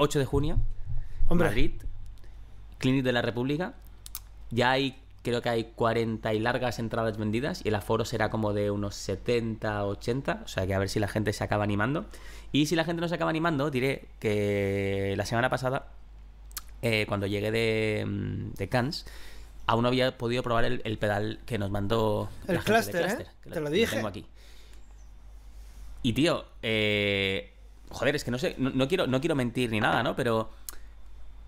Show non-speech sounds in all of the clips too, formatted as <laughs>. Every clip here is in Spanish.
8 de junio, Hombre. Madrid, Clinic de la República. Ya hay, creo que hay 40 y largas entradas vendidas y el aforo será como de unos 70, 80. O sea que a ver si la gente se acaba animando. Y si la gente no se acaba animando, diré que la semana pasada, eh, cuando llegué mm, de, Cannes, aún no había podido probar el, pedal que nos mandó. El cluster, ¿eh? Te lo, dije. Tengo aquí. Y tío, eh, Joder, es que no sé, no, quiero, no quiero mentir ni nada, ¿no? Pero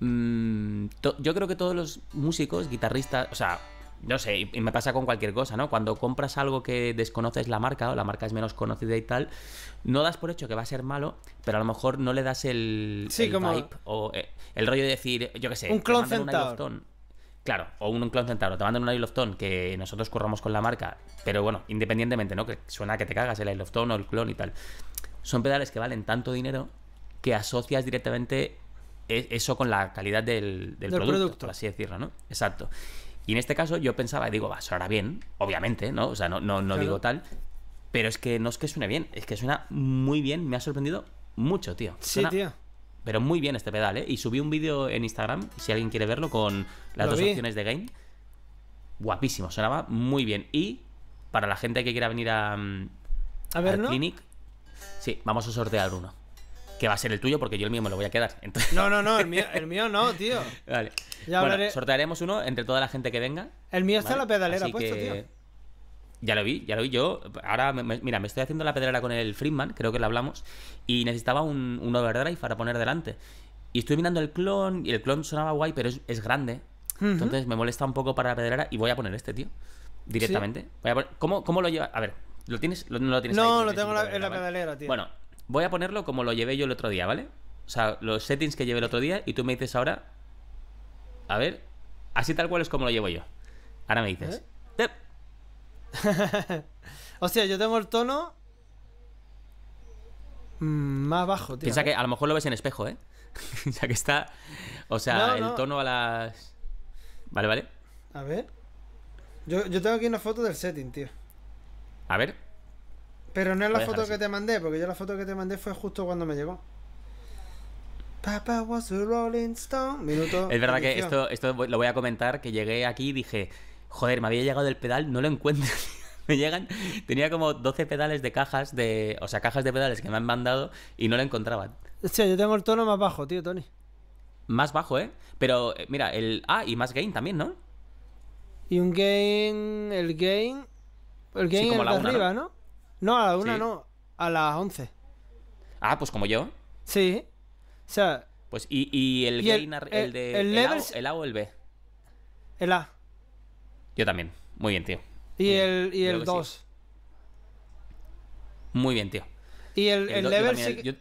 mm, yo creo que todos los músicos, guitarristas, o sea, no sé, y, me pasa con cualquier cosa, ¿no? Cuando compras algo que desconoces la marca o la marca es menos conocida y tal, no das por hecho que va a ser malo, pero a lo mejor no le das el, sí, como... o eh, el rollo de decir, yo qué sé, un clon centauro. Claro, o un, clon centauro, te mandan un Isle of Tone que nosotros corramos con la marca, pero bueno, independientemente, ¿no? Que suena que te cagas el Isle of Tone o el clon y tal son pedales que valen tanto dinero que asocias directamente e, eso con la calidad del, producto, por así decirlo, ¿no? Exacto. Y en este caso yo pensaba, digo, va, sonará bien, obviamente, ¿no? O sea, no, no, no digo tal, pero es que no es que suene bien, es que suena muy bien, me ha sorprendido mucho, tío. sí, tío. Pero muy bien este pedal, ¿eh? Y subí un vídeo en Instagram, si alguien quiere verlo, con las dos opciones de game. Guapísimo, sonaba muy bien. Y para la gente que quiera venir a, mm, a ver, ¿no? Clinic, Sí, vamos a sortear uno. Que va a ser el tuyo porque yo el mío me lo voy a quedar. No, no, no, el mío, <laughs> el mío no, tío. Vale. sortearemos uno entre toda la gente que venga. El mío está en la pedalera puesto, tío. Ya lo vi, ya lo vi. Yo, ahora, mira, me estoy haciendo la pedalera con el Friedman, creo que lo hablamos, y necesitaba un, overdrive para poner delante. Y estoy mirando el clon, y el clon sonaba guay, pero es, grande. Entonces me molesta un poco para la pedalera y voy a poner este, tío. Directamente. Voy ¿cómo, ¿Cómo lo lleva? A ver, ¿Lo tienes? no lo tengo en la, pedalera, tío. Bueno, voy a ponerlo como lo llevé yo el otro día, ¿vale? O sea, los settings que llevé el otro día y tú me dices ahora. A ver, así tal cual es como lo llevo yo. Ahora me dices. ¿Eh? <laughs> O sea, yo tengo el tono. Mm, más bajo, tío. Piensa que a lo mejor lo ves en espejo, ¿eh? o <laughs> que está. O sea, el tono a las. Vale, vale. A ver. yo tengo aquí una foto del setting, tío. A ver. Pero no es la foto que te mandé, porque yo la foto que te mandé fue justo cuando me llegó. Papa was a Rolling Stone. Minuto. Es verdad que esto, esto lo voy a comentar, que llegué aquí y dije, joder, me había llegado el pedal, no lo encuentro. <laughs> me llegan, tenía como 12 pedales de cajas de, o sea, cajas de pedales que me han mandado y no lo encontraban. sea, yo tengo el tono más bajo, tío, Tony. Más bajo, ¿eh? Pero eh, mira, el ah, y más gain también, ¿no? Y un gain, el gain el game la arriba, ¿no? No, a la una no, a las 11. Ah, pues como yo. Sí. O sea. Pues, ¿y, e, el el, de. El, a, o, el, B? El A. Yo también. Muy bien, tío. y el, 2. Muy bien, tío. Y el, el, level sí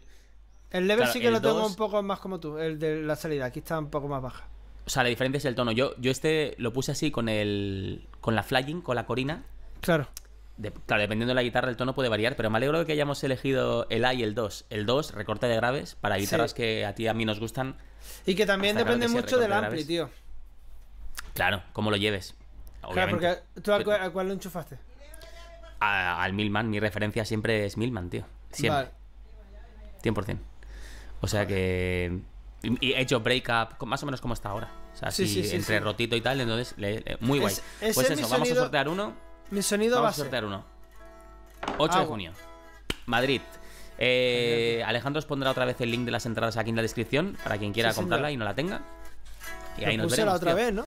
el level sí que lo tengo un poco más como tú, el de la salida. Aquí está un poco más baja. O sea, la diferencia es el tono. Yo, yo este lo puse así con el. con la flying, con la corina. Claro claro, dependiendo de la guitarra, el tono puede variar, pero me alegro de que hayamos elegido el A y el 2. El 2, recorte de graves, para guitarras que a ti a mí nos gustan. Y que también depende mucho del ampli, tío. Claro, como lo lleves. Claro, porque ¿tú a, cuál lo enchufaste? al Milman, mi referencia siempre es Milman, tío. Siempre. por 100%. O sea que. Y he hecho break up más o menos como está ahora. O sea, sí, entre rotito y tal, entonces le, muy guay. pues eso, vamos a sortear uno. Mi sonido va a sortear uno. 8 de junio. Madrid. Eh, Alejandro os pondrá otra vez el link de las entradas aquí en la descripción para quien quiera comprarla y no la tenga. Y ahí nos la otra vez, ¿no?